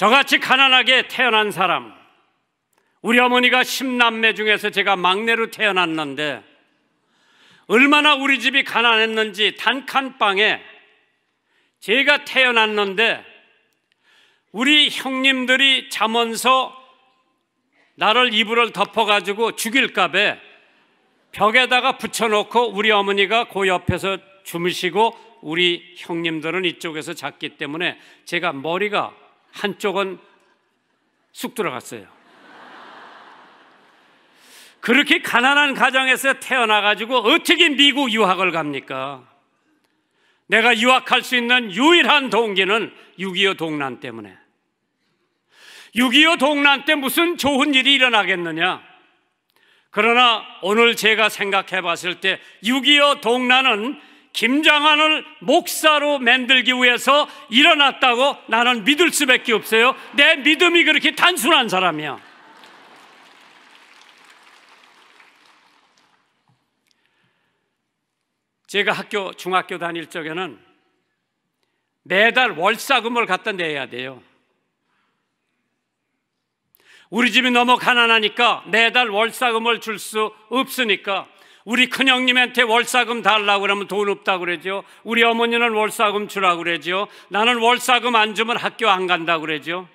저같이 가난하게 태어난 사람, 우리 어머니가 10남매 중에서 제가 막내로 태어났는데, 얼마나 우리 집이 가난했는지 단칸방에 제가 태어났는데, 우리 형님들이 자면서 나를 이불을 덮어가지고 죽일까봐 벽에다가 붙여놓고 우리 어머니가 그 옆에서 주무시고 우리 형님들은 이쪽에서 잤기 때문에 제가 머리가 한쪽은 쑥 들어갔어요. 그렇게 가난한 가정에서 태어나가지고 어떻게 미국 유학을 갑니까? 내가 유학할 수 있는 유일한 동기는 6.25 동란 때문에. 6.25 동란 때 무슨 좋은 일이 일어나겠느냐? 그러나 오늘 제가 생각해 봤을 때 6.25 동란은 김장환을 목사로 만들기 위해서 일어났다고 나는 믿을 수밖에 없어요. 내 믿음이 그렇게 단순한 사람이야. 제가 학교, 중학교 다닐 적에는 매달 월사금을 갖다 내야 돼요. 우리 집이 너무 가난하니까 매달 월사금을 줄 수 없으니까 우리 큰형님한테 월사금 달라고 그러면 돈 없다고 그러죠. 우리 어머니는 월사금 주라고 그러죠. 나는 월사금 안 주면 학교 안 간다고 그러죠.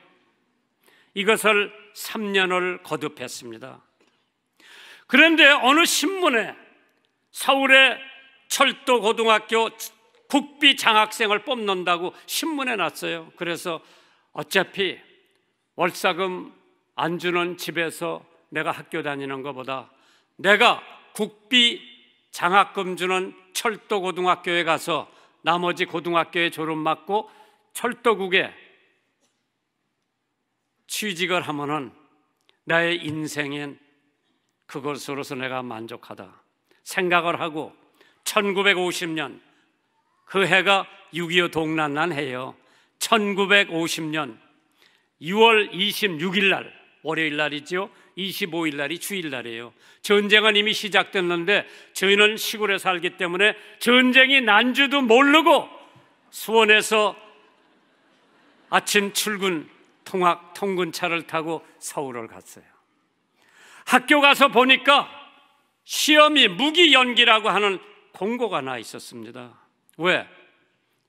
이것을 3년을 거듭했습니다. 그런데 어느 신문에 서울의 철도 고등학교 국비 장학생을 뽑는다고 신문에 났어요. 그래서 어차피 월사금 안 주는 집에서 내가 학교 다니는 것보다 내가 국비 장학금 주는 철도 고등학교에 가서 나머지 고등학교에 졸업 맞고 철도국에 취직을 하면은 나의 인생엔 그것으로서 내가 만족하다 생각을 하고 1950년 그 해가 6.25 동란난 해요. 1950년 6월 26일 날 월요일 날이지요. 25일 날이 주일 날이에요. 전쟁은 이미 시작됐는데 저희는 시골에 살기 때문에 전쟁이 난 줄도 모르고 수원에서 아침 출근 통학 통근차를 타고 서울을 갔어요. 학교 가서 보니까 시험이 무기 연기라고 하는 공고가 나 있었습니다. 왜?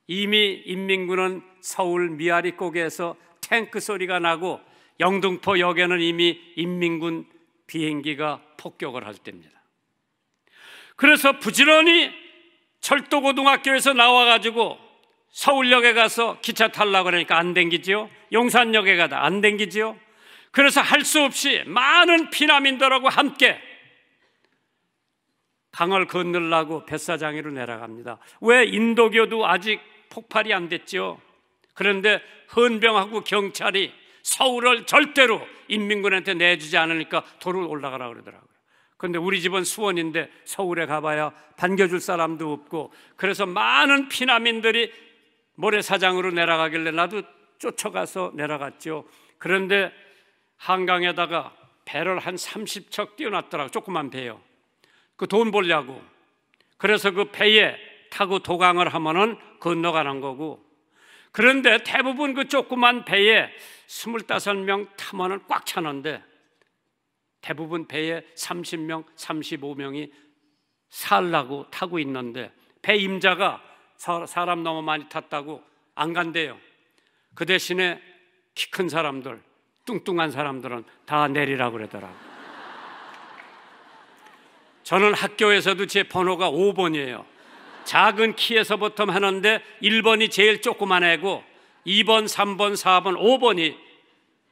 이미 인민군은 서울 미아리 고개에서 탱크 소리가 나고 영등포 역에는 이미 인민군 비행기가 폭격을 할 때입니다. 그래서 부지런히 철도고등학교에서 나와가지고 서울역에 가서 기차 탈라고 그러니까 안 댕기지요. 용산역에 가다 안 댕기지요. 그래서 할 수 없이 많은 피난민들하고 함께 강을 건널라고 뱃사장이로 내려갑니다. 왜 인도교도 아직 폭발이 안 됐죠? 그런데 헌병하고 경찰이 서울을 절대로 인민군한테 내주지 않으니까 도를 올라가라 그러더라고요. 그런데 우리 집은 수원인데 서울에 가봐야 반겨줄 사람도 없고 그래서 많은 피난민들이 모래사장으로 내려가길래 나도 쫓아가서 내려갔죠. 그런데 한강에다가 배를 한 30척 띄워놨더라고 조그만 배요. 그 돈 벌려고. 그래서 그 배에 타고 도강을 하면은 건너가는 거고 그런데 대부분 그 조그만 배에 25명 탐원을꽉 차는데 대부분 배에 30명, 35명이 살라고 타고 있는데 배 임자가 사람 너무 많이 탔다고 안 간대요. 그 대신에 키 큰 사람들, 뚱뚱한 사람들은 다 내리라고 그러더라고. 저는 학교에서도 제 번호가 5번이에요. 작은 키에서부터 하는데 1번이 제일 조그만 애고 2번, 3번, 4번, 5번이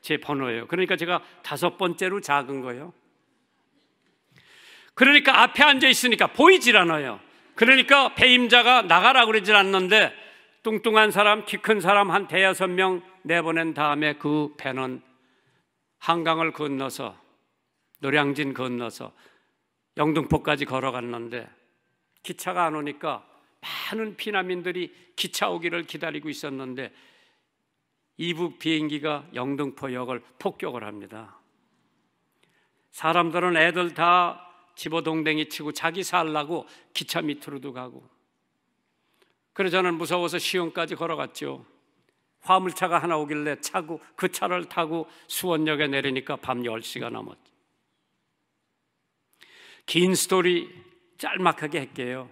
제 번호예요. 그러니까 제가 다섯 번째로 작은 거예요. 그러니까 앞에 앉아 있으니까 보이질 않아요. 그러니까 배임자가 나가라 그러질 않는데 뚱뚱한 사람, 키 큰 사람 한 대여섯 명 내보낸 다음에 그 배는 한강을 건너서 노량진 건너서 영등포까지 걸어갔는데 기차가 안 오니까 많은 피난민들이 기차 오기를 기다리고 있었는데 이북 비행기가 영등포역을 폭격을 합니다. 사람들은 애들 다 집어동댕이 치고 자기 살라고 기차 밑으로도 가고 그래 저는 무서워서 시흥까지 걸어갔죠. 화물차가 하나 오길래 차고 그 차를 타고 수원역에 내리니까 밤 10시가 넘었죠. 긴 스토리 짤막하게 할게요.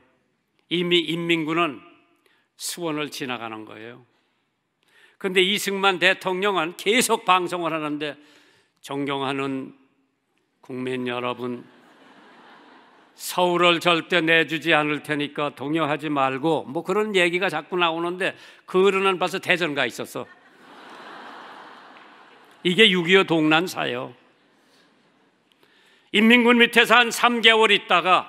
이미 인민군은 수원을 지나가는 거예요. 그런데 이승만 대통령은 계속 방송을 하는데 존경하는 국민 여러분 서울을 절대 내주지 않을 테니까 동요하지 말고 뭐 그런 얘기가 자꾸 나오는데 그어는은 벌써 대전 가 있었어. 이게 6.25 동난사요. 인민군 밑에서 한 3개월 있다가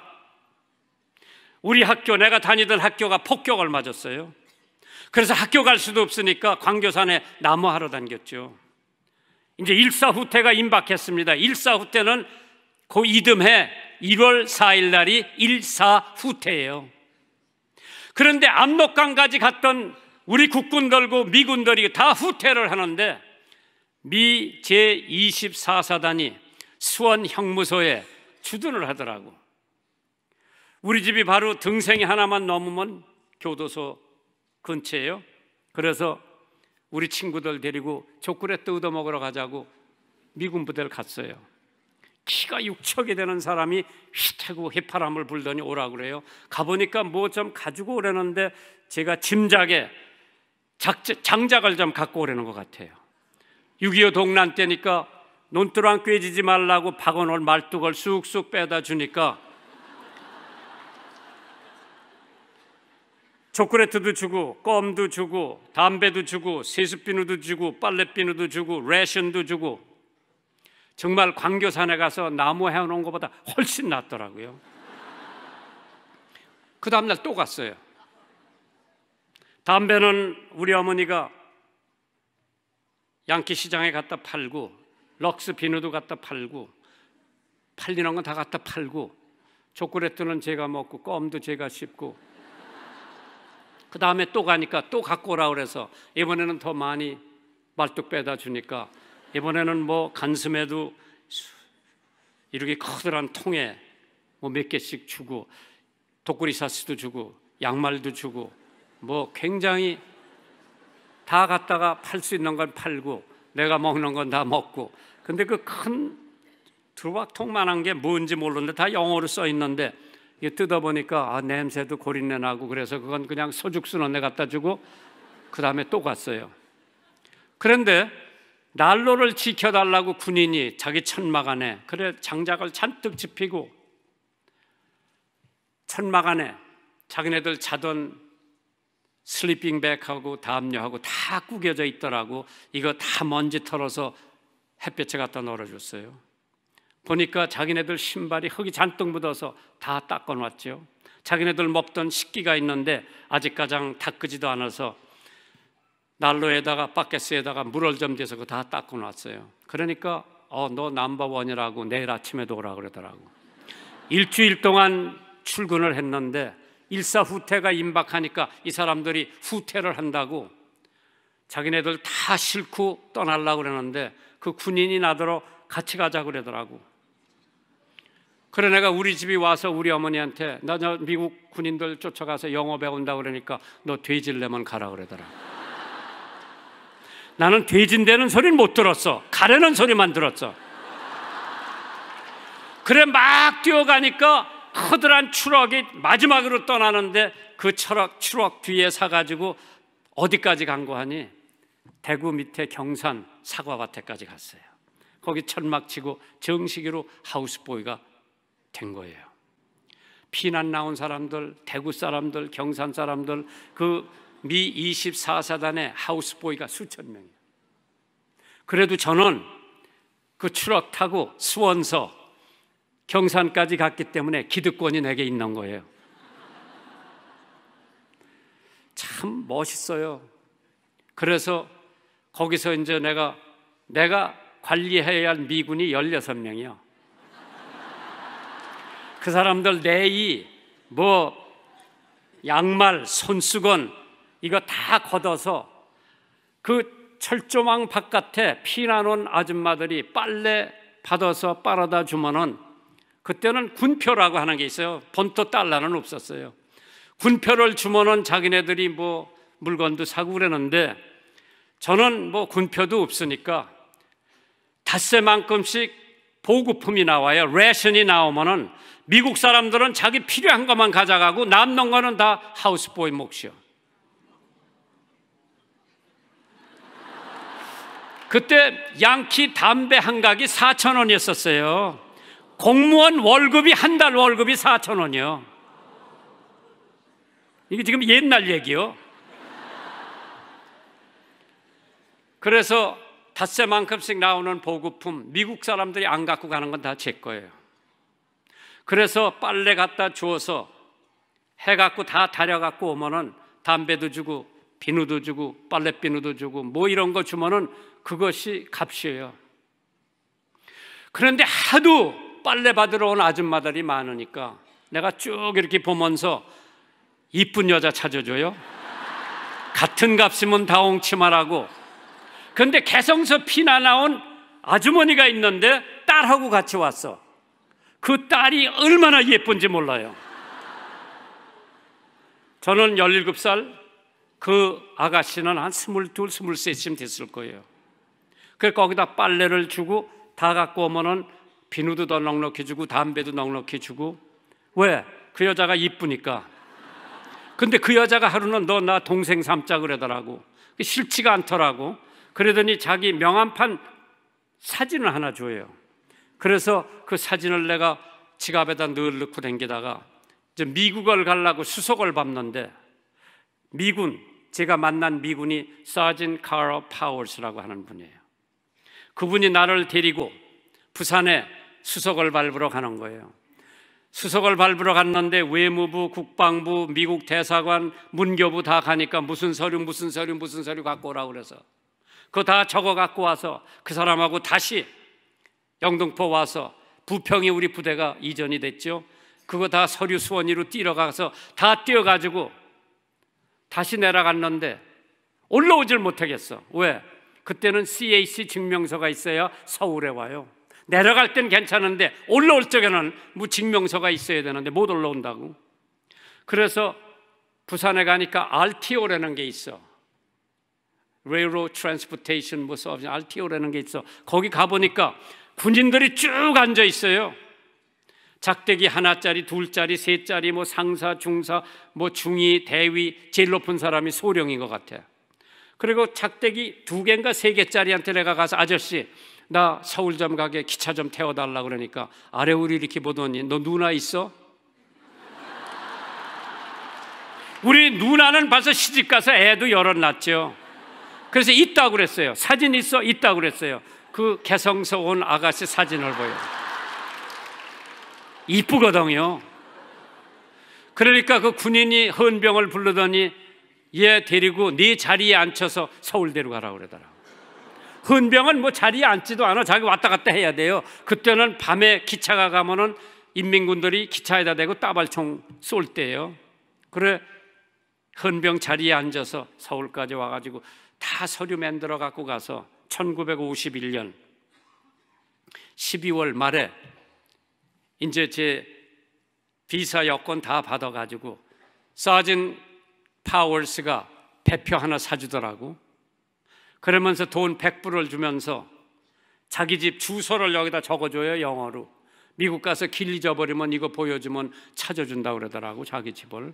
우리 학교, 내가 다니던 학교가 폭격을 맞았어요. 그래서 학교 갈 수도 없으니까 광교산에 나무하러 다녔죠. 이제 일사후퇴가 임박했습니다. 일사후퇴는 고 그 이듬해 1월 4일 날이 일사후퇴예요. 그런데 압록강까지 갔던 우리 국군들고 미군들이 다 후퇴를 하는데 미 제24사단이 수원 형무소에 주둔을 하더라고. 우리 집이 바로 등생이 하나만 넘으면 교도소 근처예요. 그래서 우리 친구들 데리고 족구레 뜯어 먹으러 가자고 미군 부대를 갔어요. 키가 6척이 되는 사람이 휘태고 휘파람을 불더니 오라 그래요. 가보니까 뭐 좀 가지고 오라는데 제가 짐작에 작재, 장작, 을좀 갖고 오라는 것 같아요. 6.25 동란 때니까 논두렁 꿰지지 말라고 박원홀 말뚝을 쑥쑥 빼다 주니까 초콜릿도 주고 껌도 주고 담배도 주고 세습비누도 주고 빨래비누도 주고 레션도 주고 정말 광교산에 가서 나무 해놓은 것보다 훨씬 낫더라고요. 그 다음날 또 갔어요. 담배는 우리 어머니가 양키 시장에 갖다 팔고 럭스 비누도 갖다 팔고 팔리는 건 다 갖다 팔고 초콜릿도는 제가 먹고 껌도 제가 씹고 그 다음에 또 가니까 또 갖고 오라 그래서 이번에는 더 많이 말뚝 빼다 주니까 이번에는 뭐 간슴에도 이렇게 커다란 통에 뭐 몇 개씩 주고 독구리 사스도 주고 양말도 주고 뭐 굉장히 다 갖다가 팔 수 있는 건 팔고 내가 먹는 건 다 먹고 근데 그 큰 두박통만한 게 뭔지 모르는데 다 영어로 써 있는데 이게 뜯어보니까 아, 냄새도 고린내 나고 그래서 그건 그냥 소죽순 원니 갖다 주고 그 다음에 또 갔어요. 그런데 난로를 지켜달라고 군인이 자기 천막 안에 그래 장작을 잔뜩 집히고 천막 안에 자기네들 자던 슬리핑백하고 담요하고 다 구겨져 있더라고 이거 다 먼지 털어서 햇볕에 갖다 널어줬어요. 보니까 자기네들 신발이 흙이 잔뜩 묻어서 다 닦아놨죠. 자기네들 먹던 식기가 있는데 아직 가장 닦지도 않아서 난로에다가 바켓스에다가 물을 점대서 그다 닦아놨어요. 그러니까 어, 너 남바원이라고 내일 아침에도 오라 그러더라고. 일주일 동안 출근을 했는데 일사후퇴가 임박하니까 이 사람들이 후퇴를 한다고 자기네들 다 싫고 떠날라 그러는데 그 군인이 나더러 같이 가자 고 그러더라고. 그래 내가 우리 집이 와서 우리 어머니한테 나저 미국 군인들 쫓아가서 영어 배운다 그러니까 너돼질 내면 가라 그러더라. 나는 돼진되는 소리는 못 들었어. 가려는 소리만 들었어. 그래 막 뛰어가니까 커다란 추락이 마지막으로 떠나는데 그 추락 추락 뒤에 사가지고 어디까지 간 거 하니 대구 밑에 경산 사과밭에까지 갔어요. 거기 천막 치고 정식으로 하우스보이가 된 거예요. 피난 나온 사람들, 대구 사람들, 경산 사람들, 그 미 24사단의 하우스보이가 수천 명이에요. 그래도 저는 그 추락 타고 수원서 경산까지 갔기 때문에 기득권이 내게 있는 거예요. 참 멋있어요. 그래서 거기서 이제 내가 내가 관리해야 할 미군이 16명이요. 그 사람들 내이 뭐 양말, 손수건 이거 다 걷어서 그 철조망 바깥에 피난온 아줌마들이 빨래 받아서 빨아다 주면은 그때는 군표라고 하는 게 있어요. 본토 달러는 없었어요. 군표를 주면은 자기네들이 뭐 물건도 사고 그러는데 저는 뭐 군표도 없으니까 닷새만큼씩 보급품이 나와요. 레션이 나오면은 미국 사람들은 자기 필요한 것만 가져가고 남는 거는 다 하우스보이 몫이요. 그때 양키 담배 한 각이 4천 원이었었어요. 공무원 월급이 한 달 월급이 4천 원이요. 이게 지금 옛날 얘기요. 그래서 닷새만큼씩 나오는 보급품 미국 사람들이 안 갖고 가는 건 다 제 거예요. 그래서 빨래 갖다 주어서 해 갖고 다 다려 갖고 오면은 담배도 주고 비누도 주고 빨래 비누도 주고 뭐 이런 거 주면은 그것이 값이에요. 그런데 하도 빨래 받으러 온 아줌마들이 많으니까 내가 쭉 이렇게 보면서 이쁜 여자 찾아줘요. 같은 값이면 다홍치마라고 근데 개성서 피나 나온 아주머니가 있는데 딸하고 같이 왔어. 그 딸이 얼마나 예쁜지 몰라요. 저는 17살, 그 아가씨는 한 22, 23쯤 됐을 거예요. 그 거기다 빨래를 주고 다 갖고 오면은 비누도 더 넉넉히 주고 담배도 넉넉히 주고 왜? 그 여자가 이쁘니까. 근데 그 여자가 하루는 너 나 동생 삼자 그러더라고. 싫지가 않더라고. 그러더니 자기 명함판 사진을 하나 줘요. 그래서 그 사진을 내가 지갑에다 늘 넣고 댕기다가 이제 미국을 가려고 수속을 밟는데 미군 제가 만난 미군이 사진 카로 파월스라고 하는 분이에요. 그분이 나를 데리고 부산에 수석을 밟으러 가는 거예요. 수석을 밟으러 갔는데 외무부, 국방부, 미국 대사관, 문교부 다 가니까 무슨 서류, 무슨 서류, 무슨 서류 갖고 오라 고 그래서 그거 다 적어 갖고 와서 그 사람하고 다시 영등포 와서 부평이 우리 부대가 이전이 됐죠. 그거 다 서류 수원이로 뛰어가서 다 뛰어가지고 다시 내려갔는데 올라오질 못하겠어. 왜? 그때는 CAC 증명서가 있어야 서울에 와요. 내려갈 땐 괜찮은데 올라올 적에는 뭐증명서가 있어야 되는데 못 올라온다고. 그래서 부산에 가니까 RTO라는 게 있어. Railroad Transportation 무슨 뭐 RTO라는 게 있어. 거기 가 보니까 군인들이 쭉 앉아 있어요. 작대기 하나짜리, 둘짜리, 셋짜리, 뭐 상사, 중사, 뭐 중위, 대위, 제일 높은 사람이 소령인 것 같아. 그리고 작대기 두 개인가 세 개짜리한테 내가 가서 아저씨, 나 서울점 가게 기차 좀 태워달라 그러니까 아래 우리 이렇게 보더니 너 누나 있어? 우리 누나는 벌써 시집가서 애도 열어놨죠 그래서 있다고 그랬어요. 사진 있어? 있다고 그랬어요. 그 개성서 온 아가씨 사진을 보여. 이쁘거든요. 그러니까 그 군인이 헌병을 부르더니 얘 데리고 네 자리에 앉혀서 서울대로 가라 그러더라. 헌병은 뭐 자리에 앉지도 않아. 자기 왔다 갔다 해야 돼요. 그때는 밤에 기차가 가면은 인민군들이 기차에다 대고 따발총 쏠 때예요. 그래 헌병 자리에 앉아서 서울까지 와가지고 다 서류 만들어 갖고 가서 1951년 12월 말에 이제 제 비사 여권 다 받아 가지고 사진 파월스가 대표 하나 사주더라고. 그러면서 돈 100불을 주면서 자기 집 주소를 여기다 적어줘요 영어로. 미국 가서 길 잊어버리면 이거 보여주면 찾아준다 그러더라고 자기 집을.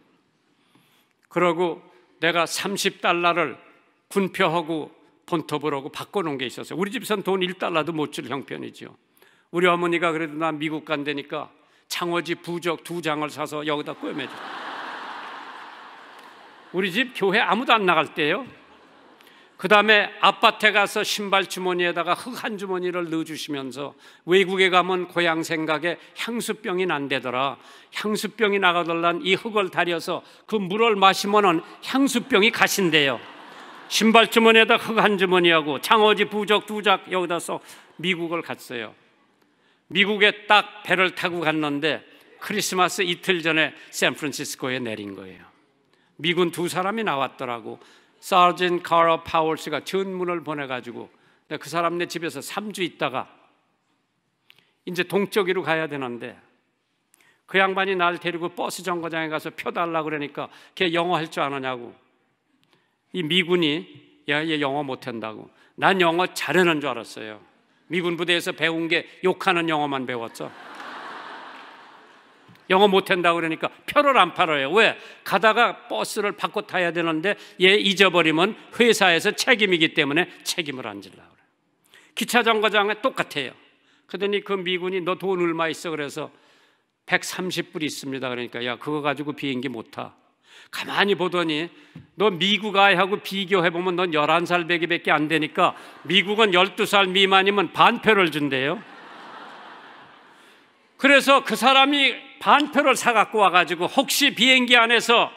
그러고 내가 30달러를 군표하고 본터블하고 바꿔놓은 게 있었어요. 우리 집선 에돈 1달러도 못 줄형편이죠 우리 어머니가 그래도 나 미국 간다니까 창호지 부적 두 장을 사서 여기다 꿰매줘. 우리 집 교회 아무도 안 나갈 때요그 다음에 아파트에 가서 신발 주머니에다가 흙 한 주머니를 넣어주시면서 외국에 가면 고향 생각에 향수병이 난대더라. 향수병이 나가달란 이 흙을 다려서 그 물을 마시면 향수병이 가신대요. 신발 주머니에다 흙 한 주머니하고 창어지 부적 두 작 여기다 써 미국을 갔어요. 미국에 딱 배를 타고 갔는데 크리스마스 이틀 전에 샌프란시스코에 내린 거예요. 미군 두 사람이 나왔더라고. 사진 카라 파월스가 전문을 보내가지고 그 사람 네 집에서 3주 있다가 이제 동쪽으로 가야 되는데 그 양반이 날 데리고 버스 정거장에 가서 펴달라 그러니까 걔 영어 할 줄 아느냐고 이 미군이 야, 얘 영어 못한다고. 난 영어 잘하는 줄 알았어요. 미군 부대에서 배운 게 욕하는 영어만 배웠죠. 영어 못한다고 그러니까 표를 안 팔아요. 왜? 가다가 버스를 바꿔 타야 되는데 얘 잊어버리면 회사에서 책임이기 때문에 책임을 안 질라 그 기차 정거장에 똑같아요. 그러더니 그 미군이 너 돈 얼마 있어? 그래서 130불 있습니다. 그러니까 야 그거 가지고 비행기 못 타. 가만히 보더니 너 미국 아이하고 비교해 보면 넌 11살 배기밖에 안 되니까 미국은 12살 미만이면 반표를 준대요. 그래서 그 사람이 반표를 사 갖고 와 가지고 혹시 비행기 안에서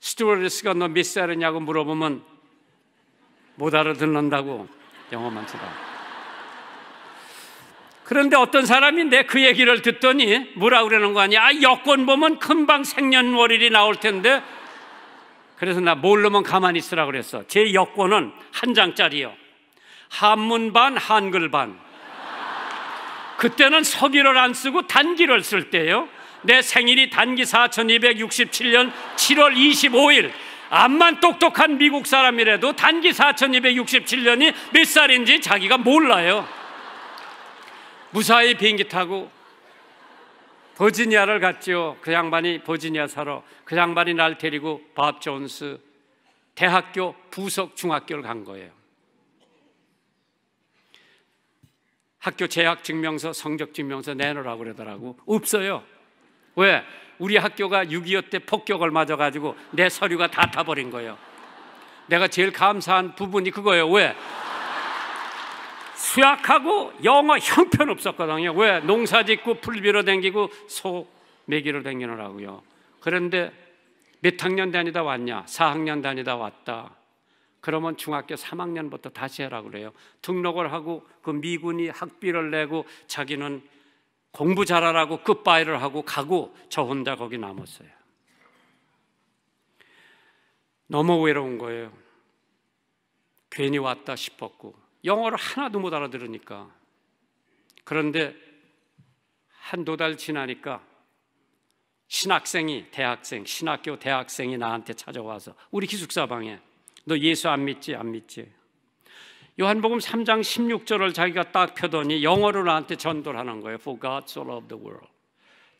스튜어디스가 너몇 살이냐고 물어보면 못 알아듣는다고 영어만 쓰다. 그런데 어떤 사람이내 그 얘기를 듣더니 뭐라 그러는 거 아니야? 아, 여권 보면 금방 생년월일이 나올 텐데. 그래서 나 모르면 가만히 있으라 그랬어. 제 여권은 한 장짜리요. 한문 반, 한글 반. 그때는 서기를 안 쓰고 단기를 쓸 때요. 내 생일이 단기 4267년 7월 25일. 암만 똑똑한 미국 사람이라도 단기 4267년이 몇 살인지 자기가 몰라요. 무사히 비행기 타고 버지니아를 갔지요. 그 양반이 버지니아 사러 그 양반이 날 데리고 밥 존스 대학교 부석 중학교를 간 거예요. 학교 재학 증명서, 성적 증명서 내놓으라고 그러더라고. 없어요. 왜? 우리 학교가 6.25 때 폭격을 맞아가지고 내 서류가 다 타버린 거예요. 내가 제일 감사한 부분이 그거예요. 왜? 수약하고 영어 형편없었거든요. 왜? 농사 짓고 풀비로 댕기고 소 매기로 댕기느라고요. 그런데 몇 학년 다니다 왔냐? 4학년 다니다 왔다. 그러면 중학교 3학년부터 다시 해라 그래요. 등록을 하고 그 미군이 학비를 내고 자기는 공부 잘하라고 끝바이를 하고 가고 저 혼자 거기 남았어요. 너무 외로운 거예요. 괜히 왔다 싶었고 영어를 하나도 못 알아들으니까. 그런데 한 두 달 지나니까 신학생이 대학생, 신학교 대학생이 나한테 찾아와서 우리 기숙사 방에 너 예수 안 믿지? 안 믿지? 요한복음 3장 16절을 자기가 딱 펴더니 영어로 나한테 전도를 하는 거예요. For God so loved the world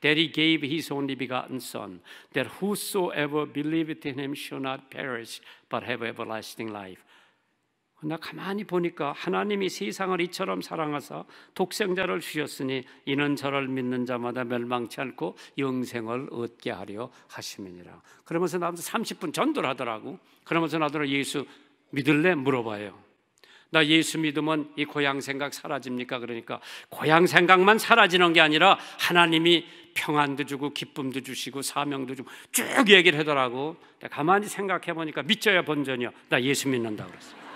that he gave his only begotten son that whosoever believeth in him shall not perish but have everlasting life. 그러나 가만히 보니까 하나님이 세상을 이처럼 사랑하사 독생자를 주셨으니 이는 저를 믿는 자마다 멸망치 않고 영생을 얻게 하려 하심이니라. 그러면서 나도 30분 전도를 하더라고. 그러면서 나도 예수 믿을래 물어봐요. 나 예수 믿으면 이 고향 생각 사라집니까? 그러니까 고향 생각만 사라지는 게 아니라 하나님이 평안도 주고 기쁨도 주시고 사명도 주고 쭉 얘기를 하더라고. 가만히 생각해 보니까 믿져야 본전이야. 나 예수 믿는다 그랬어.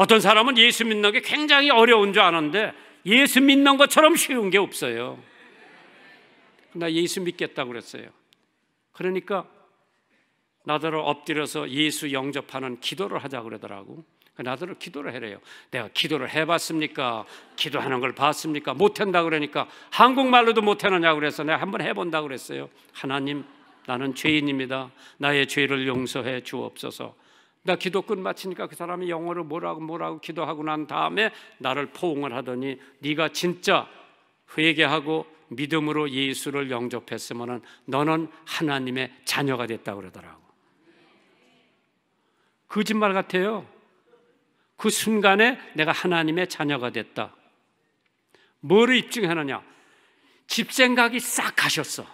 어떤 사람은 예수 믿는 게 굉장히 어려운 줄 아는데 예수 믿는 것처럼 쉬운 게 없어요. 나 예수 믿겠다고 그랬어요. 그러니까 나더러 엎드려서 예수 영접하는 기도를 하자 그러더라고. 그러니까 나더러 기도를 해래요. 내가 기도를 해봤습니까? 기도하는 걸 봤습니까? 못한다 그러니까 한국말로도 못하느냐 그래서 내가 한번 해본다 그랬어요. 하나님, 나는 죄인입니다. 나의 죄를 용서해 주옵소서. 나 기도 끝마치니까 그 사람이 영어로 뭐라고 뭐라고 기도하고 난 다음에 나를 포옹을 하더니 네가 진짜 회개하고 믿음으로 예수를 영접했으면은 너는 하나님의 자녀가 됐다 그러더라고. 거짓말 같아요. 그 순간에 내가 하나님의 자녀가 됐다. 뭐를 입증하느냐? 집 생각이 싹 가셨어.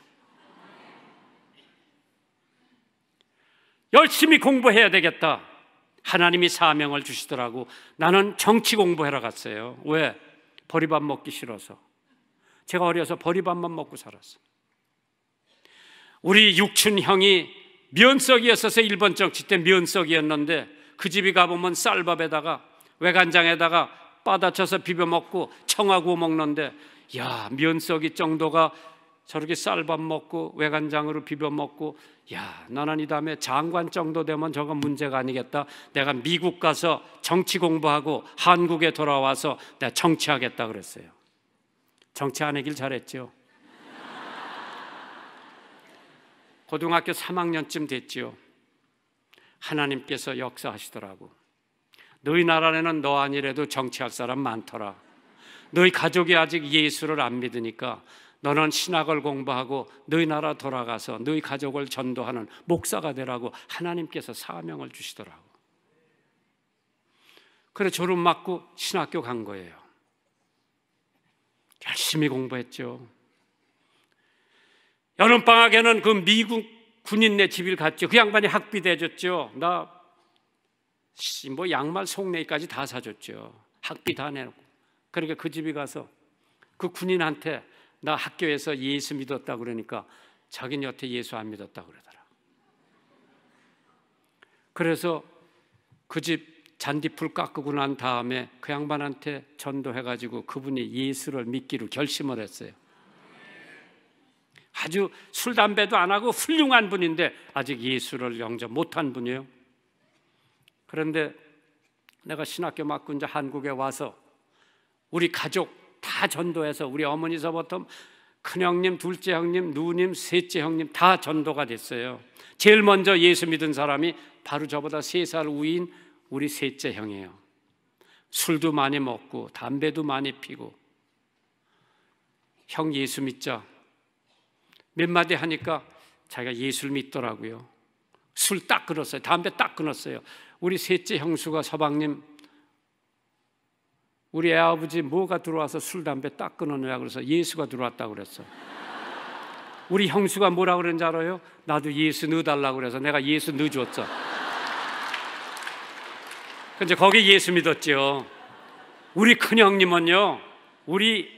열심히 공부해야 되겠다. 하나님이 사명을 주시더라고. 나는 정치 공부하러 갔어요. 왜? 버리밥 먹기 싫어서. 제가 어려서 버리밥만 먹고 살았어요. 우리 육춘 형이 면석이었어서 일본 정치 때 면석이었는데 그 집이 가보면 쌀밥에다가 외간장에다가 빠다쳐서 비벼 먹고 청하고 먹는데 야 면석이 정도가 저렇게 쌀밥 먹고 외간장으로 비벼 먹고 야 나는 이 다음에 장관 정도 되면 저건 문제가 아니겠다 내가 미국 가서 정치 공부하고 한국에 돌아와서 내가 정치하겠다 그랬어요 정치 안 하길 잘했죠 고등학교 3학년쯤 됐지요 하나님께서 역사하시더라고 너희 나라에는 너 아니래도 정치할 사람 많더라 너희 가족이 아직 예수를 안 믿으니까 너는 신학을 공부하고 너희 나라 돌아가서 너희 가족을 전도하는 목사가 되라고 하나님께서 사명을 주시더라고. 그래 졸업 맞고 신학교 간 거예요. 열심히 공부했죠. 여름 방학에는 그 미국 군인네 집을 갔죠. 그 양반이 학비 대줬죠. 나 뭐 양말 속내까지 다 사줬죠. 학비 다내고 그러니까 그 집에 가서 그 군인한테 나 학교에서 예수 믿었다 그러니까 자기는 여태 예수 안 믿었다 그러더라. 그래서 그 집 잔디풀 깎고 난 다음에 그 양반한테 전도해가지고 그분이 예수를 믿기로 결심을 했어요. 아주 술 담배도 안 하고 훌륭한 분인데 아직 예수를 영접 못한 분이에요. 그런데 내가 신학교 맡고 이제 한국에 와서 우리 가족 다 전도해서 우리 어머니서부터 큰 형님, 둘째 형님, 누님, 셋째 형님 다 전도가 됐어요. 제일 먼저 예수 믿은 사람이 바로 저보다 세 살 우인 우리 셋째 형이에요. 술도 많이 먹고 담배도 많이 피고 형 예수 믿자 몇 마디 하니까 자기가 예수를 믿더라고요. 술 딱 끊었어요. 담배 딱 끊었어요. 우리 셋째 형수가 서방님 우리 아버지 뭐가 들어와서 술 담배 딱 끊어내라 그래서 예수가 들어왔다 그랬어. 우리 형수가 뭐라 그런지 알아요? 나도 예수 넣어달라 그래서 내가 예수 넣어줬어. 근데 거기 예수 믿었지요. 우리 큰형님은요, 우리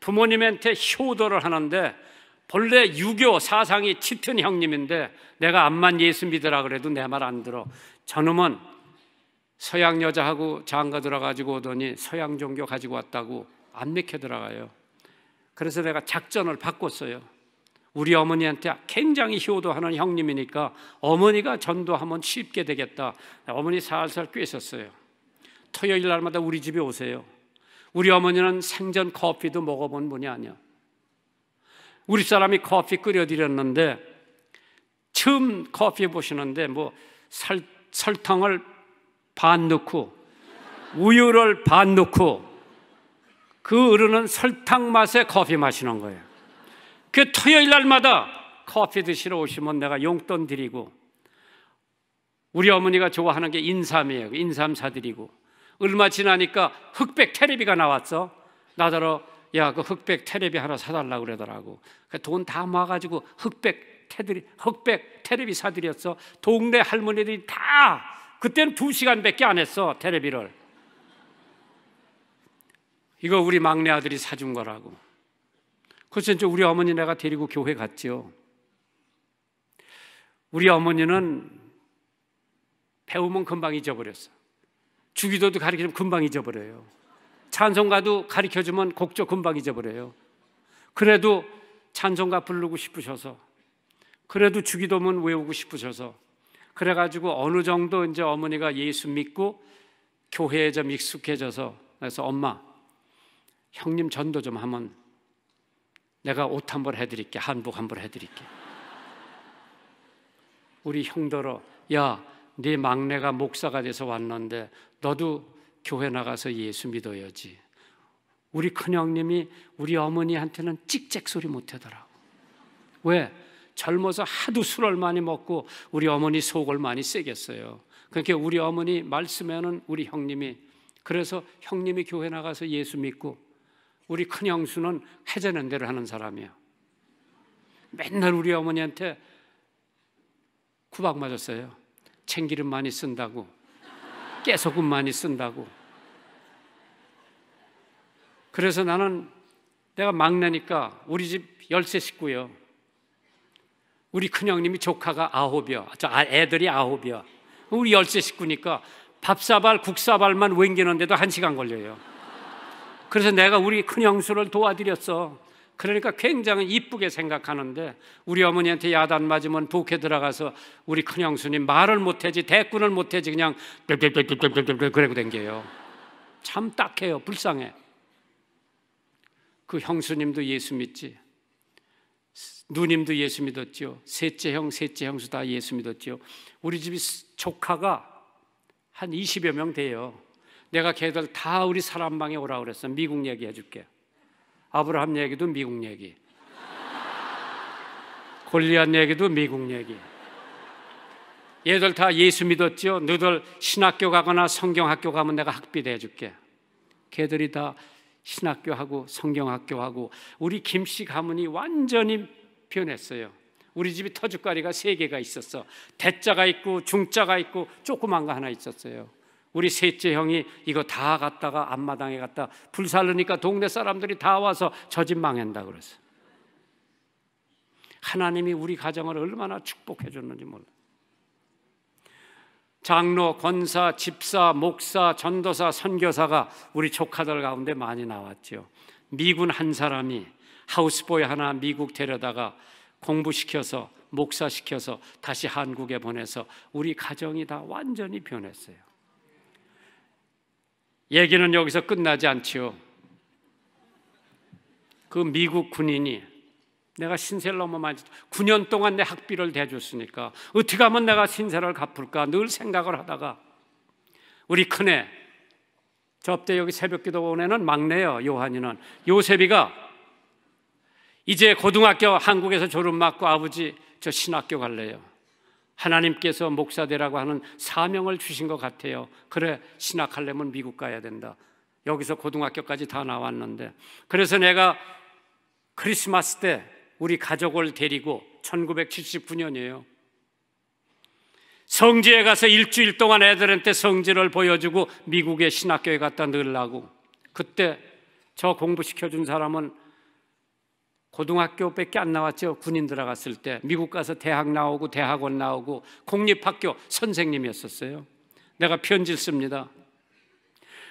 부모님한테 효도를 하는데 본래 유교 사상이 짙은 형님인데 내가 암만 예수 믿으라 그래도 내 말 안 들어. 저놈은 서양 여자하고 장가 들어가지고 오더니 서양 종교 가지고 왔다고 안 믿게 들어가요. 그래서 내가 작전을 바꿨어요. 우리 어머니한테 굉장히 효도하는 형님이니까 어머니가 전도하면 쉽게 되겠다. 어머니 살살 꿰었어요. 토요일 날마다 우리 집에 오세요. 우리 어머니는 생전 커피도 먹어본 분이 아니야. 우리 사람이 커피 끓여드렸는데 처음 커피 보시는데 뭐 살, 설탕을 반 넣고 우유를 반 넣고 그 어른은 설탕 맛에 커피 마시는 거예요. 그 토요일 날마다 커피 드시러 오시면 내가 용돈 드리고 우리 어머니가 좋아하는 게 인삼이에요. 그 인삼 사드리고 얼마 지나니까 흑백 테레비가 나왔어. 나더러 야그 흑백 테레비 하나 사달라 고 그러더라고. 그 돈 다 모아가지고 흑백 테레비 흑백 테레비 사드렸어. 동네 할머니들이 다 그때는 두 시간밖에 안 했어 테레비를. 이거 우리 막내 아들이 사준 거라고. 그래서 이제 우리 어머니 내가 데리고 교회 갔지요. 우리 어머니는 배우면 금방 잊어버렸어. 주기도도 가르치면 금방 잊어버려요. 찬송가도 가르쳐주면 곡조 금방 잊어버려요. 그래도 찬송가 부르고 싶으셔서, 그래도 주기도문 외우고 싶으셔서, 그래가지고 어느 정도 이제 어머니가 예수 믿고 교회에 좀 익숙해져서 그래서 엄마 형님 전도 좀 하면 내가 옷 한 벌 해드릴게 한복 한 벌 해드릴게 우리 형들러 야네 막내가 목사가 돼서 왔는데 너도 교회 나가서 예수 믿어야지 우리 큰형님이 우리 어머니한테는 찍찍 소리 못하더라고 왜? 젊어서 하도 술을 많이 먹고 우리 어머니 속을 많이 세겠어요. 그렇게 우리 어머니 말씀에는 우리 형님이 그래서 형님이 교회 나가서 예수 믿고 우리 큰 형수는 해자는 대로 하는 사람이야. 맨날 우리 어머니한테 구박 맞았어요. 챙기름 많이 쓴다고. 깨소금 많이 쓴다고. 그래서 나는 내가 막내니까 우리 집 열세 식구요. 우리 큰형님이 조카가 아홉이야. 아, 애들이 아홉이야. 우리 열세 식구니까 밥사발, 국사발만 웽기는데도 한 시간 걸려요. 그래서 내가 우리 큰형수를 도와드렸어. 그러니까 굉장히 이쁘게 생각하는데 우리 어머니한테 야단 맞으면 부엌에 들어가서 우리 큰형수님 말을 못해지 대꾸를 못해지 그냥 똘똘똘똘똘똘 그러고 댕겨요. 참 딱해요. 불쌍해. 그 형수님도 예수 믿지. 누님도 예수 믿었지요. 셋째 형, 셋째 형수 다 예수 믿었지요. 우리 집이 조카가 한 20여 명 돼요. 내가 걔들 다 우리 사람방에 오라 그랬어. 미국 얘기 해줄게. 아브라함 얘기도 미국 얘기. 골리앗 얘기도 미국 얘기. 얘들 다 예수 믿었지요. 너들 신학교 가거나 성경학교 가면 내가 학비 대줄게. 걔들이 다 신학교하고 성경학교하고 우리 김씨 가문이 완전히 표현했어요. 우리 집이 터줏가리가 세 개가 있었어. 대자가 있고 중자가 있고 조그만 거 하나 있었어요. 우리 셋째 형이 이거 다 갖다가 앞마당에 갖다 불살르니까 동네 사람들이 다 와서 저 집 망한다 그랬어. 하나님이 우리 가정을 얼마나 축복해 줬는지 몰라. 장로, 권사, 집사, 목사, 전도사, 선교사가 우리 조카들 가운데 많이 나왔죠. 미군 한 사람이 하우스보이 하나 미국 데려다가 공부시켜서 목사시켜서 다시 한국에 보내서 우리 가정이 다 완전히 변했어요. 얘기는 여기서 끝나지 않지요. 그 미국 군인이 내가 신세를 너무 많이 9년 동안 내 학비를 대줬으니까 어떻게 하면 내가 신세를 갚을까 늘 생각을 하다가 우리 큰애 접대 여기 새벽기도 원에는 막내요 요한이는 요셉이가 이제 고등학교 한국에서 졸업 맞고 아버지 저 신학교 갈래요. 하나님께서 목사 되라고 하는 사명을 주신 것 같아요. 그래 신학하려면 미국 가야 된다. 여기서 고등학교까지 다 나왔는데 그래서 내가 크리스마스 때 우리 가족을 데리고 1979년이에요. 성지에 가서 일주일 동안 애들한테 성지를 보여주고 미국의 신학교에 갔다늘라고 그때 저 공부시켜준 사람은 고등학교밖에 안 나왔죠. 군인 들어갔을 때 미국 가서 대학 나오고 대학원 나오고 공립학교 선생님이었었어요. 내가 편지 씁니다.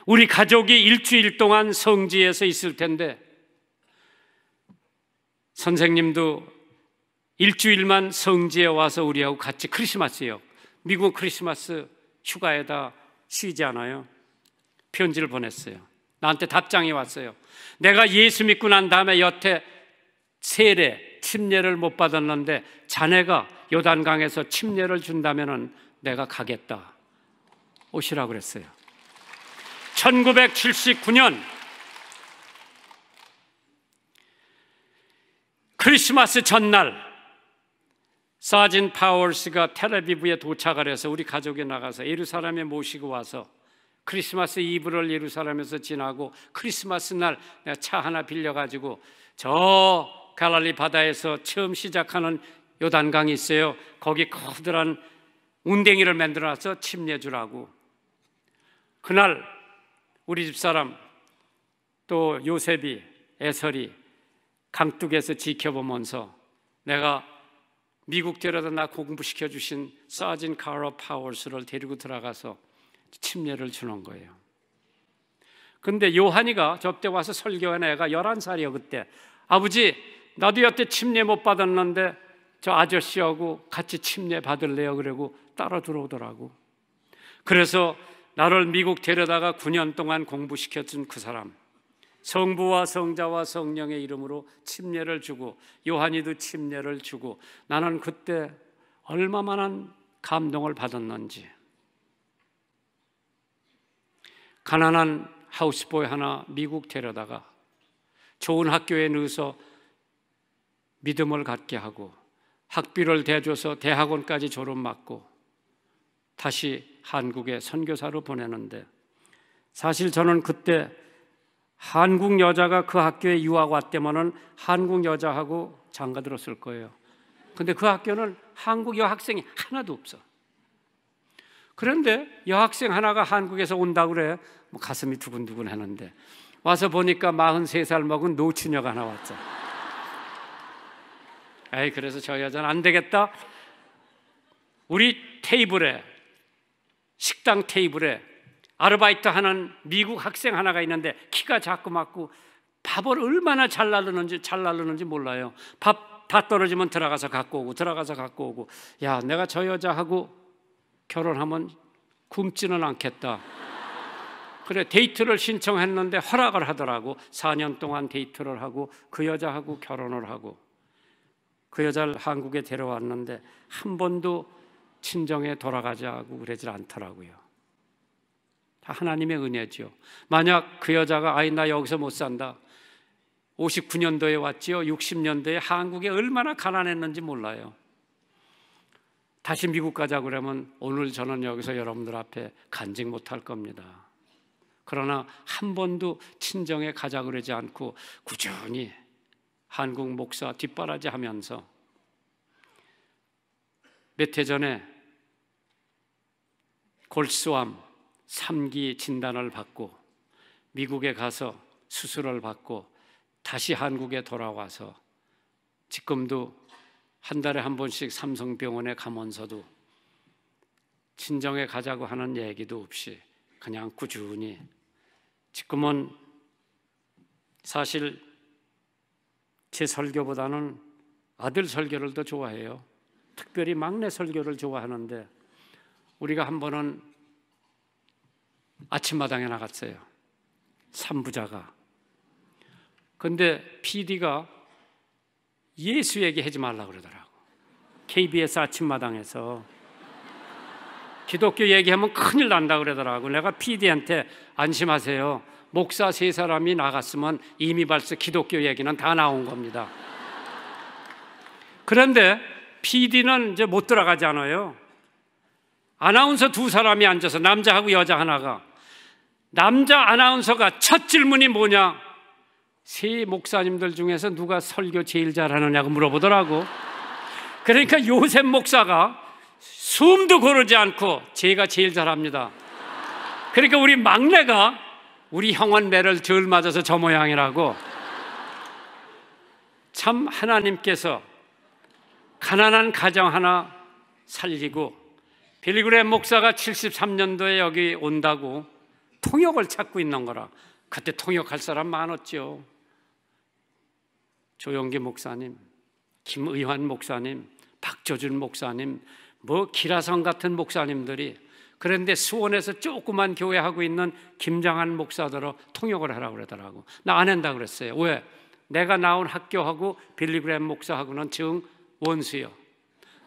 우리 가족이 일주일 동안 성지에서 있을 텐데 선생님도 일주일만 성지에 와서 우리하고 같이 크리스마스요. 미국 크리스마스 휴가에다 쉬지 않아요. 편지를 보냈어요. 나한테 답장이 왔어요. 내가 예수 믿고 난 다음에 여태 세례, 침례를 못 받았는데 자네가 요단강에서 침례를 준다면 내가 가겠다. 오시라 그랬어요. 1979년 크리스마스 전날 사진 파월스가 텔레비브에 도착을 해서 우리 가족이 나가서 예루살렘에 모시고 와서 크리스마스 이브를 예루살렘에서 지나고 크리스마스 날차 하나 빌려가지고 저 갈릴리 바다에서 처음 시작하는 요단강이 있어요. 거기 커다란 운댕이를 만들어서 침례주라고. 그날 우리 집사람 또 요셉이 애설이 강둑에서 지켜보면서 내가 미국 데려다 나 공부시켜 주신 사진 카로 파월스를 데리고 들어가서 침례를 주는 거예요. 근데 요한이가 접대 와서 설교한 애가 11살이요 그때. 아버지 나도 여태 침례 못 받았는데 저 아저씨하고 같이 침례 받을래요. 그러고 따라 들어오더라고. 그래서 나를 미국 데려다가 9년 동안 공부시켜준 그 사람. 성부와 성자와 성령의 이름으로 침례를 주고 요한이도 침례를 주고 나는 그때 얼마만한 감동을 받았는지. 가난한 하우스보이 하나 미국 데려다가 좋은 학교에 넣어서 믿음을 갖게 하고 학비를 대줘서 대학원까지 졸업 맞고 다시 한국에 선교사로 보내는데 사실 저는 그때 한국 여자가 그 학교에 유학 왔다면은 한국 여자하고 장가 들었을 거예요. 근데 그 학교는 한국 여학생이 하나도 없어. 그런데 여학생 하나가 한국에서 온다 고 그래. 뭐 가슴이 두근두근 하는데 와서 보니까 43살 먹은 노처녀가 하나 왔죠. 에이 그래서 저 여자는 안 되겠다. 우리 테이블에 식당 테이블에 아르바이트 하는 미국 학생 하나가 있는데 키가 작고 맞고 밥을 얼마나 잘 나르는지 잘 나르는지 몰라요. 밥 다 떨어지면 들어가서 갖고 오고 들어가서 갖고 오고 야 내가 저 여자하고 결혼하면 굶지는 않겠다. 그래 데이트를 신청했는데 허락을 하더라고 4년 동안 데이트를 하고 그 여자하고 결혼을 하고 그 여자를 한국에 데려왔는데 한 번도 친정에 돌아가자고 그러질 않더라고요. 다 하나님의 은혜지요. 만약 그 여자가 아이 나 여기서 못 산다. 59년도에 왔지요. 60년대에 한국에 얼마나 가난했는지 몰라요. 다시 미국 가자 그러면 오늘 저는 여기서 여러분들 앞에 간직 못할 겁니다. 그러나 한 번도 친정에 가자 그러지 않고 꾸준히 한국 목사 뒷바라지 하면서 몇 해 전에 골수암 3기 진단을 받고 미국에 가서 수술을 받고 다시 한국에 돌아와서 지금도 한 달에 한 번씩 삼성병원에 가면서도 친정에 가자고 하는 얘기도 없이 그냥 꾸준히 지금은 사실 제 설교보다는 아들 설교를 더 좋아해요. 특별히 막내 설교를 좋아하는데 우리가 한 번은 아침마당에 나갔어요. 삼부자가. 근데 PD가 예수 얘기하지 말라 그러더라고. KBS 아침마당에서 기독교 얘기하면 큰일 난다 그러더라고. 내가 PD한테 안심하세요. 목사 세 사람이 나갔으면 이미 벌써 기독교 얘기는 다 나온 겁니다. 그런데 PD는 이제 못 들어가잖아요. 아나운서 두 사람이 앉아서 남자하고 여자 하나가 남자 아나운서가 첫 질문이 뭐냐? 세 목사님들 중에서 누가 설교 제일 잘하느냐고 물어보더라고. 그러니까 요셉 목사가 숨도 고르지 않고 제가 제일 잘합니다. 그러니까 우리 막내가 우리 형은 매를 덜 맞아서 저 모양이라고 참 하나님께서 가난한 가정 하나 살리고 빌그램 목사가 73년도에 여기 온다고 통역을 찾고 있는 거라 그때 통역할 사람 많았죠 조영기 목사님, 김의환 목사님, 박조준 목사님, 뭐 기라성 같은 목사님들이 그런데 수원에서 조그만 교회 하고 있는 김장한 목사들로 통역을 하라고 그러더라고. 나 안 한다 그랬어요. 왜? 내가 나온 학교하고 빌리그램 목사하고는 정 원수요.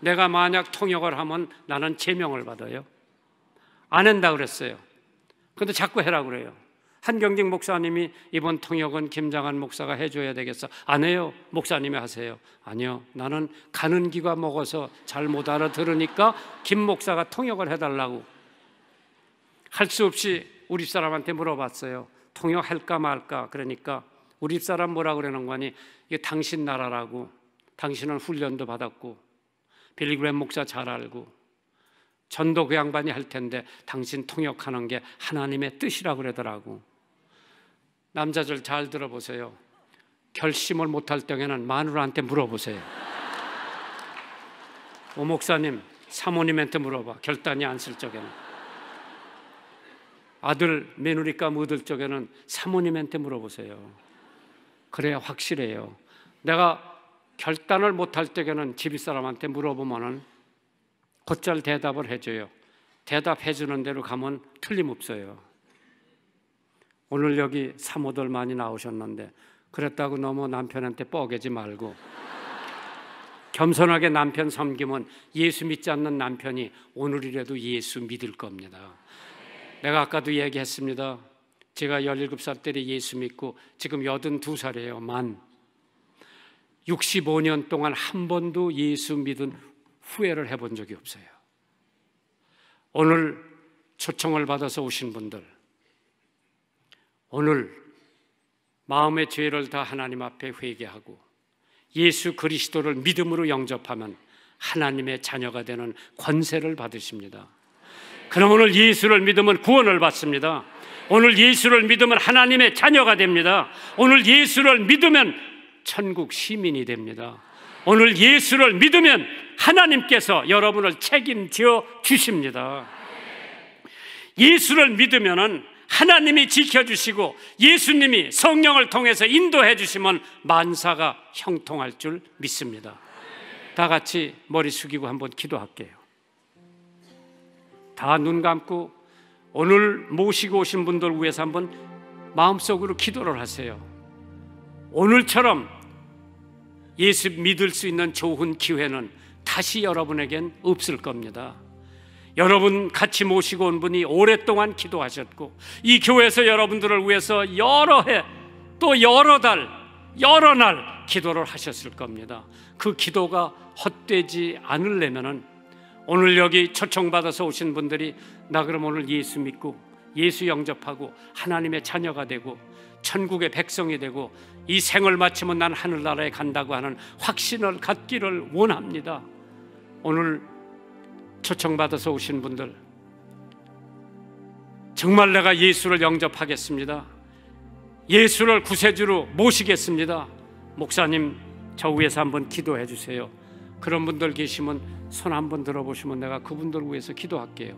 내가 만약 통역을 하면 나는 제명을 받아요. 안 한다 그랬어요. 근데 자꾸 해라 그래요. 한경직 목사님이 이번 통역은 김장한 목사가 해줘야 되겠어. 안 해요. 목사님이 하세요. 아니요. 나는 가는 기가 먹어서 잘 못 알아들으니까 김 목사가 통역을 해달라고. 할수 없이 우리 사람한테 물어봤어요. 통역할까 말까. 그러니까 우리 사람 뭐라 그러는 거니? 이게 당신 나라라고. 당신은 훈련도 받았고 빌리그램 목사 잘 알고 전도 그 양반이 할 텐데 당신 통역하는 게 하나님의 뜻이라 그러더라고. 남자들 잘 들어보세요. 결심을 못할 때에는 마누라한테 물어보세요. 오 목사님, 사모님한테 물어봐. 결단이 안 쓸 적에는. 아들 며느리가묻을 적에는 사모님한테 물어보세요. 그래야 확실해요. 내가 결단을 못할 적에는 집사람한테 물어보면은 곧잘 대답을 해줘요. 대답해 주는 대로 가면 틀림없어요. 오늘 여기 사모들 많이 나오셨는데 그랬다고 너무 남편한테 뻐개지 말고 겸손하게 남편 섬기면 예수 믿지 않는 남편이 오늘이라도 예수 믿을 겁니다. 내가 아까도 얘기했습니다. 제가 17살 때에 예수 믿고 지금 82살이에요. 만 65년 동안 한 번도 예수 믿은 후회를 해본 적이 없어요. 오늘 초청을 받아서 오신 분들, 오늘 마음의 죄를 다 하나님 앞에 회개하고 예수 그리스도를 믿음으로 영접하면 하나님의 자녀가 되는 권세를 받으십니다. 그럼 오늘 예수를 믿으면 구원을 받습니다. 오늘 예수를 믿으면 하나님의 자녀가 됩니다. 오늘 예수를 믿으면 천국 시민이 됩니다. 오늘 예수를 믿으면 하나님께서 여러분을 책임져 주십니다. 예수를 믿으면은 하나님이 지켜주시고 예수님이 성령을 통해서 인도해 주시면 만사가 형통할 줄 믿습니다. 다 같이 머리 숙이고 한번 기도할게요. 다눈 감고 오늘 모시고 오신 분들 위해서 한번 마음속으로 기도를 하세요. 오늘처럼 예수 믿을 수 있는 좋은 기회는 다시 여러분에겐 없을 겁니다. 여러분 같이 모시고 온 분이 오랫동안 기도하셨고 이 교회에서 여러분들을 위해서 여러 해 또 여러 달 여러 날 기도를 하셨을 겁니다. 그 기도가 헛되지 않으려면은 오늘 여기 초청받아서 오신 분들이 나 그럼 오늘 예수 믿고 예수 영접하고 하나님의 자녀가 되고 천국의 백성이 되고 이 생을 마치면 난 하늘나라에 간다고 하는 확신을 갖기를 원합니다. 오늘 초청받아서 오신 분들 정말 내가 예수를 영접하겠습니다. 예수를 구세주로 모시겠습니다. 목사님 저 위에서 한번 기도해 주세요. 그런 분들 계시면 손 한번 들어보시면 내가 그분들 위해서 기도할게요.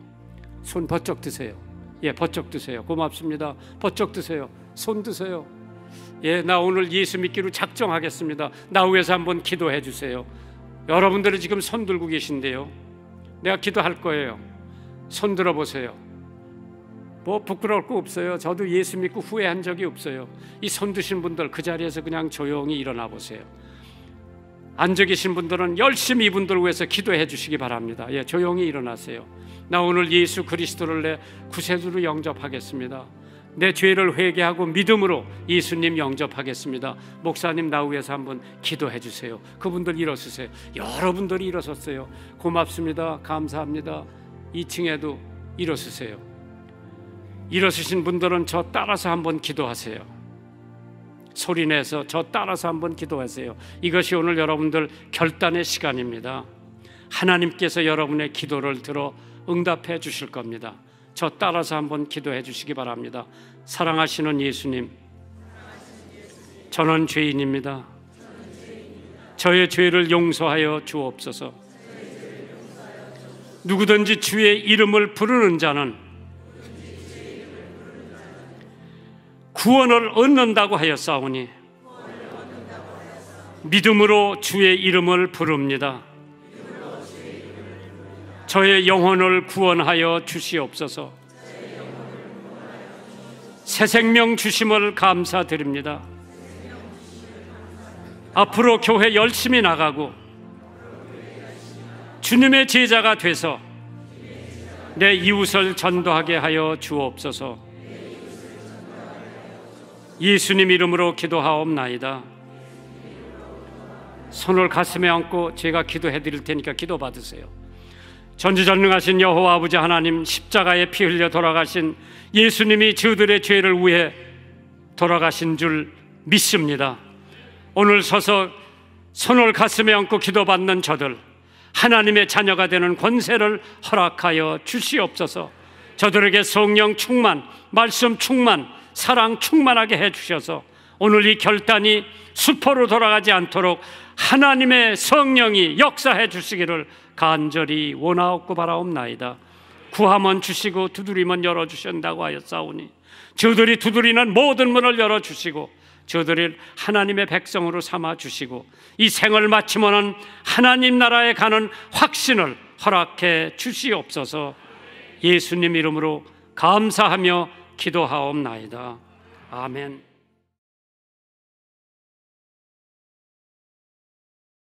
손버쩍 드세요. 예, 버쩍 드세요. 고맙습니다. 버쩍 드세요. 손 드세요. 예, 나 오늘 예수 믿기로 작정하겠습니다. 나 위해서 한번 기도해 주세요. 여러분들이 지금 손 들고 계신데요. 내가 기도할 거예요. 손 들어보세요. 뭐 부끄러울 거 없어요. 저도 예수 믿고 후회한 적이 없어요. 이 손 드신 분들 그 자리에서 그냥 조용히 일어나 보세요. 앉아 계신 분들은 열심히 이분들 위해서 기도해 주시기 바랍니다. 예, 조용히 일어나세요. 나 오늘 예수 그리스도를 내 구세주로 영접하겠습니다. 내 죄를 회개하고 믿음으로 예수님 영접하겠습니다. 목사님 나 위해서 한번 기도해 주세요. 그분들 일어서세요. 여러분들이 일어섰어요. 고맙습니다. 감사합니다. 2층에도 일어서세요. 일어서신 분들은 저 따라서 한번 기도하세요. 소리내서 저 따라서 한번 기도하세요. 이것이 오늘 여러분들 결단의 시간입니다. 하나님께서 여러분의 기도를 들어 응답해 주실 겁니다. 저 따라서 한번 기도해 주시기 바랍니다. 사랑하시는 예수님, 저는 죄인입니다. 저의 죄를 용서하여 주옵소서. 누구든지 주의 이름을 부르는 자는 구원을 얻는다고 하였사오니 믿음으로 주의 이름을 부릅니다. 저의 영혼을 구원하여 주시옵소서. 새 생명 주심을 감사드립니다. 앞으로 교회 열심히 나가고 주님의 제자가 돼서 내 이웃을 전도하게 하여 주옵소서. 예수님 이름으로 기도하옵나이다. 손을 가슴에 얹고 제가 기도해 드릴 테니까 기도 받으세요. 전지전능하신 여호와 아버지 하나님 십자가에 피 흘려 돌아가신 예수님이 저들의 죄를 위해 돌아가신 줄 믿습니다. 오늘 서서 손을 가슴에 얹고 기도받는 저들 하나님의 자녀가 되는 권세를 허락하여 주시옵소서. 저들에게 성령 충만, 말씀 충만, 사랑 충만하게 해주셔서 오늘 이 결단이 수포로 돌아가지 않도록 하나님의 성령이 역사해 주시기를 간절히 원하옵고 바라옵나이다. 구하면 주시고 두드리면 열어주신다고 하였사오니 저들이 두드리는 모든 문을 열어주시고 저들을 하나님의 백성으로 삼아주시고 이 생을 마치면 하나님 나라에 가는 확신을 허락해 주시옵소서 예수님 이름으로 감사하며 기도하옵나이다. 아멘.